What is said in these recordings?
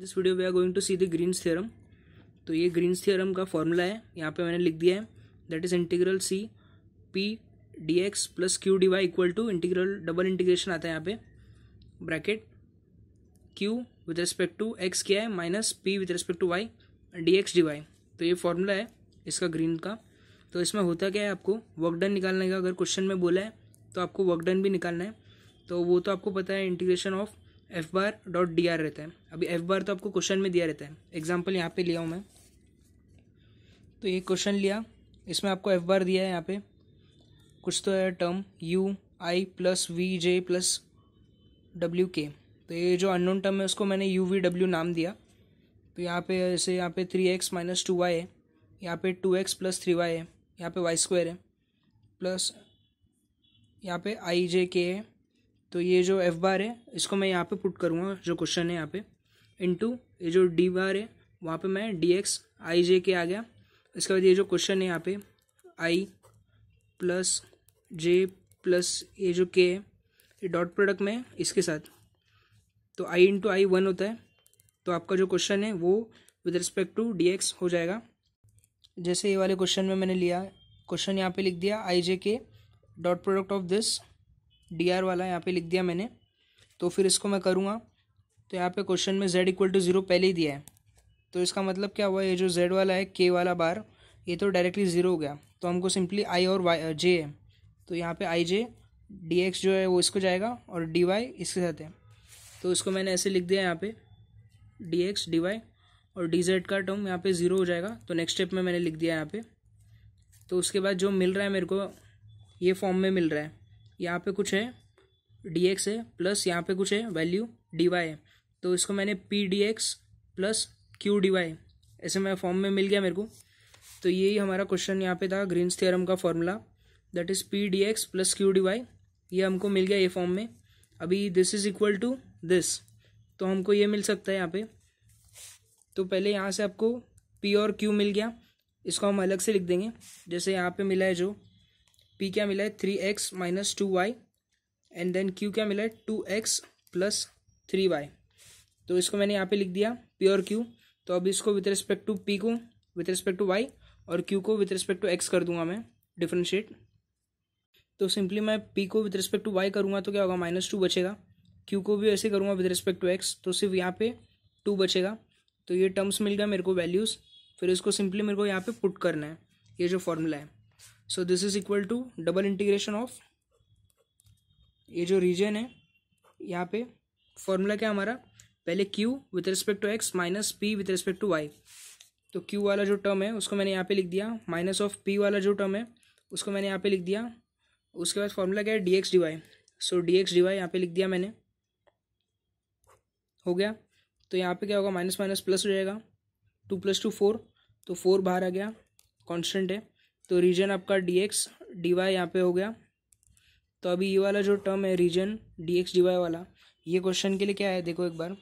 this video we are going to see the Green's theorem तो ये Green's theorem का formula है यहाँ पे मैंने लिख दिया है that is integral c p d x plus q d y equal to integral double integration आता है यहाँ पे bracket q with respect to x क्या है minus p with respect to y d x d y तो ये formula है इसका ग्रीन का तो इसमें होता क्या है आपको वर्क डन निकालने का अगर क्वेश्चन में बोला है तो आपको वर्क डन भी निकालना है तो वो तो आपको पता है integration of f bar dot d r रहता है अभी एफ बार तो आपको क्वेश्चन में दिया रहता है एग्जाम्पल यहाँ पे लिया हूँ मैं तो ये क्वेश्चन लिया इसमें आपको एफ बार दिया है यहाँ पे कुछ तो है term u i plus v j plus डब्ल्यू के तो ये जो अननोन टर्म है उसको मैंने यू वी डब्ल्यू नाम दिया तो यहाँ पे जैसे यहाँ पे three x minus two y है यहाँ पे two x plus three y है यहाँ पे वाई स्क्वायर है प्लस यहाँ पे आई जे के है तो ये जो एफ बार है इसको मैं यहाँ पे पुट करूँगा जो क्वेश्चन है यहाँ पे इनटू ये जो डी बार है वहाँ पे मैं डी एक्स आई जे के आ गया इसके बाद ये जो क्वेश्चन है यहाँ पे आई प्लस जे प्लस ये जो के है ये डॉट प्रोडक्ट में इसके साथ तो आई इंटू आई वन होता है तो आपका जो क्वेश्चन है वो with respect to d x हो जाएगा जैसे ये वाले क्वेश्चन में मैंने लिया क्वेश्चन यहाँ पे लिख दिया i j k dot product of this d r वाला यहाँ पे लिख दिया मैंने तो फिर इसको मैं करूँगा तो यहाँ पे क्वेश्चन में जेड इक्वल टू ज़ीरो पहले ही दिया है तो इसका मतलब क्या हुआ ये जो जेड वाला है के वाला बार ये तो डायरेक्टली ज़ीरो हो गया तो हमको सिंपली आई और वाई जे है तो यहाँ पे आई जे डी एक्स जो है वो इसको जाएगा और डी वाई इसके साथ है तो इसको मैंने ऐसे लिख दिया यहाँ पे डी एक्स डी वाई और डी जेड का टर्म यहाँ पे ज़ीरो हो जाएगा तो नेक्स्ट स्टेप में मैंने लिख दिया यहाँ पे तो उसके बाद जो मिल रहा है मेरे को ये फॉर्म में मिल रहा है यहाँ पे कुछ है डी एक्स है प्लस यहाँ पे कुछ है वैल्यू डी वाई है तो इसको मैंने p d x plus q d y ऐसे मैं फॉर्म में मिल गया मेरे को तो यही हमारा क्वेश्चन यहाँ पे था ग्रीन्स थियरम का formula that is p d x plus q d y ये हमको मिल गया ये फॉर्म में अभी this is equal to this तो हमको ये मिल सकता है यहाँ पे तो पहले यहाँ से आपको पी और क्यू मिल गया इसको हम अलग से लिख देंगे जैसे यहाँ पे मिला है जो पी क्या मिला है three x minus two y and then q क्या मिला है two x plus three y तो इसको मैंने यहाँ पे लिख दिया पी और क्यू तो अब इसको विथ रिस्पेक्ट टू पी को विथ रिस्पेक्ट टू वाई और क्यू को विथ रिस्पेक्ट टू एक्स कर दूंगा मैं डिफ्रेंशिएट तो सिंपली मैं पी को विथ रिस्पेक्ट टू वाई करूँगा तो क्या होगा माइनस टू बचेगा क्यू को भी ऐसे करूँगा विथ रिस्पेक्ट टू एक्स तो सिर्फ यहाँ पे टू बचेगा तो ये टर्म्स मिल गया मेरे को वैल्यूज़ फिर इसको सिंपली मेरे को यहाँ पे पुट करना है ये जो फॉर्मूला है so this is equal to double integration of ये जो रीजन है यहाँ पे फॉर्मूला क्या हमारा पहले q with respect to x minus p with respect to y तो क्यू वाला जो टर्म है उसको मैंने यहाँ पे लिख दिया माइनस ऑफ पी वाला जो टर्म है उसको मैंने यहाँ पे लिख दिया उसके बाद फॉर्मूला क्या है d x d y so d x d y यहाँ पे लिख दिया मैंने हो गया तो यहाँ पे क्या होगा माइनस माइनस प्लस हो जाएगा टू प्लस टू फोर तो फोर बाहर आ गया कॉन्स्टेंट है तो रीजन आपका डी एक्स डी वाई यहाँ पर हो गया तो अभी ये वाला जो टर्म है region d x d y वाला ये क्वेश्चन के लिए क्या है देखो एक बार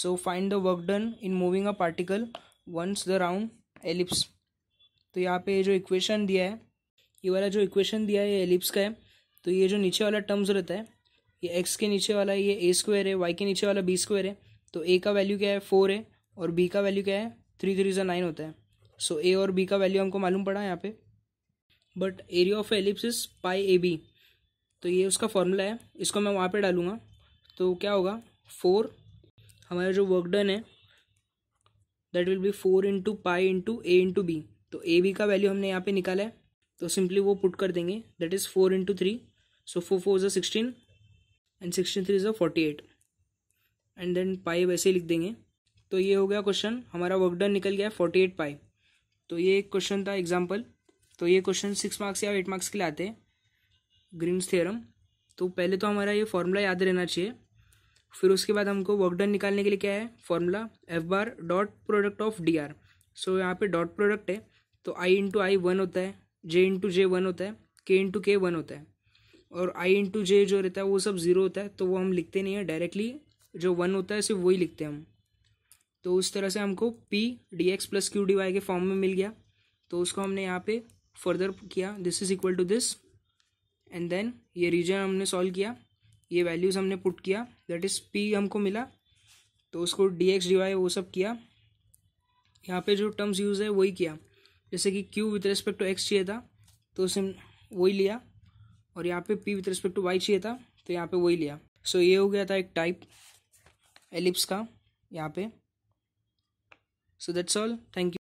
so find the work done in moving a particle once the round ellipse तो यहाँ पे ये जो इक्वेशन दिया है ये वाला जो इक्वेशन दिया है ये एलिप्स का है तो ये जो नीचे वाला टर्म्स रहता है ये एक्स के नीचे वाला ये ए स्क्वायर है वाई के नीचे वाला बी स्क्वायर है तो ए का वैल्यू क्या है फोर है और बी का वैल्यू क्या है थ्री थ्री जो नाइन होता है सो ए और बी का वैल्यू हमको मालूम पड़ा यहाँ पे but area of ellipse is pi a b तो ये उसका फॉर्मूला है इसको मैं वहाँ पे डालूंगा तो क्या होगा फोर हमारा जो वर्क डन है that will be four into pi into a into b तो ए बी का वैल्यू हमने यहाँ पे निकाला है तो सिंपली वो पुट कर देंगे that is four into three so four four ज़ा sixteen and sixteen three is a forty eight and then pi वैसे ही लिख देंगे तो ये हो गया क्वेश्चन हमारा वर्क डन निकल गया है फोर्टी एट पाई तो ये एक क्वेश्चन था एग्जाम्पल तो ये क्वेश्चन सिक्स मार्क्स या एट मार्क्स के लिए आते हैं ग्रीन्स थ्योरम तो पहले तो हमारा ये फॉर्मूला याद रहना चाहिए फिर उसके बाद हमको वर्क डन निकालने के लिए क्या है formula f bar dot product of d r so यहाँ पे डॉट प्रोडक्ट है तो आई इंटू आई वन होता है जे इंटू जे वन होता है के इंटू के वन होता है और आई इंटू जे जो रहता है वो सब ज़ीरो होता है तो वो हम लिखते नहीं है डायरेक्टली जो वन होता है सिर्फ वही लिखते हैं हम तो उस तरह से हमको p d x plus q d y के फॉर्म में मिल गया तो उसको हमने यहाँ पे फर्दर किया this is equal to this and then ये रीजन हमने सॉल्व किया ये वैल्यूज़ हमने पुट किया दैट इज़ पी हमको मिला तो उसको डी एक्स डी वाई वो सब किया यहाँ पे जो टर्म्स यूज़ है वही किया जैसे कि q with respect to x चाहिए था तो उसे वही लिया और यहाँ पे p with respect to y चाहिए था तो यहाँ पे वही लिया सो so, ये हो गया था एक टाइप एलिप्स का यहाँ पे so that's all thank you